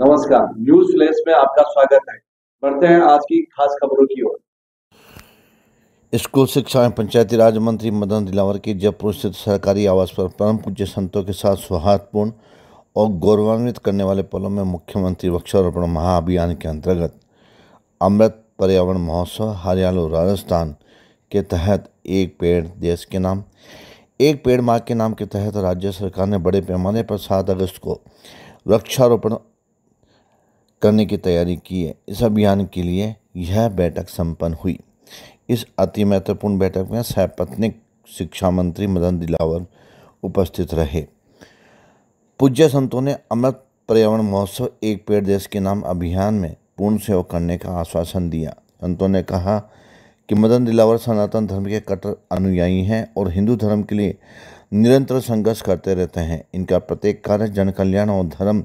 नमस्कार news flash में आपका स्वागत है बढ़ते हैं आज की खास खबरों की ओर स्कूल शिक्षा एवं पंचायती राज मंत्री मदन दिलावर की जयपुर स्थित सरकारी आवास पर परम पूज्य संतों के साथ सौहार्दपूर्ण और गौरवान्वित करने वाले पलों में मुख्यमंत्री वृक्षारोपण महाअभियान के अंतर्गत अमृत पर्यावरण महोत्सव हरियाणा राजस्थान के तहत एक पेड़ देश के नाम एक पेड़ मार्ग के नाम के तहत राज्य सरकार ने बड़े पैमाने पर सात अगस्त को वृक्षारोपण करने की तैयारी की है इस अभियान के लिए यह बैठक संपन्न हुई इस अति महत्वपूर्ण बैठक में सैपत्निक शिक्षा मंत्री मदन दिलावर उपस्थित रहे पूज्य संतों ने अमृत पर्यावरण महोत्सव एक पेड़ देश के नाम अभियान में पूर्ण सेवा करने का आश्वासन दिया संतों ने कहा कि मदन दिलावर सनातन धर्म के कट्टर अनुयायी हैं और हिंदू धर्म के लिए निरंतर संघर्ष करते रहते हैं इनका प्रत्येक कार्य जन कल्याण और धर्म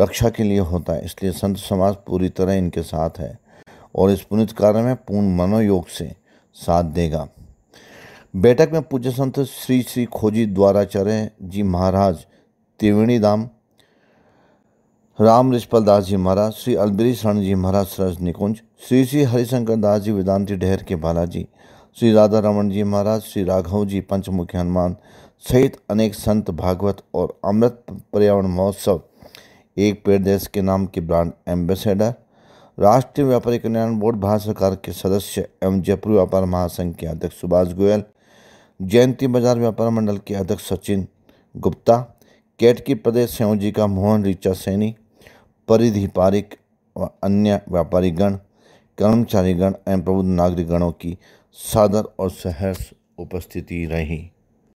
रक्षा के लिए होता है इसलिए संत समाज पूरी तरह इनके साथ है और इस पुनित कार्य में पूर्ण मनोयोग से साथ देगा बैठक में पूज्य संत श्री श्री खोजी द्वाराचार्य जी महाराज त्रिवेणी धाम राम रिश्पल दास जी महाराज श्री अलबरी शरण जी महाराज सरज निकुंज श्री श्री हरिशंकर दास जी वेदांति ढेर के बालाजी श्री राधा रमन जी महाराज श्री राघव जी पंचमुखी हनुमान सहित अनेक संत भागवत और अमृत पर्यावरण महोत्सव एक पेड़ देश के नाम के ब्रांड एम्बेसडर राष्ट्रीय व्यापारी कल्याण बोर्ड भारत सरकार के सदस्य एवं जयपुर व्यापार महासंघ के अध्यक्ष सुभाष गोयल जयंती बाजार व्यापार मंडल के अध्यक्ष सचिन गुप्ता कैट की प्रदेश का मोहन ऋचा सैनी परिधि पारिक व अन्य व्यापारीगण कर्मचारीगण एवं प्रबुद्ध नागरिकगणों की सादर और सहर्ष उपस्थिति रही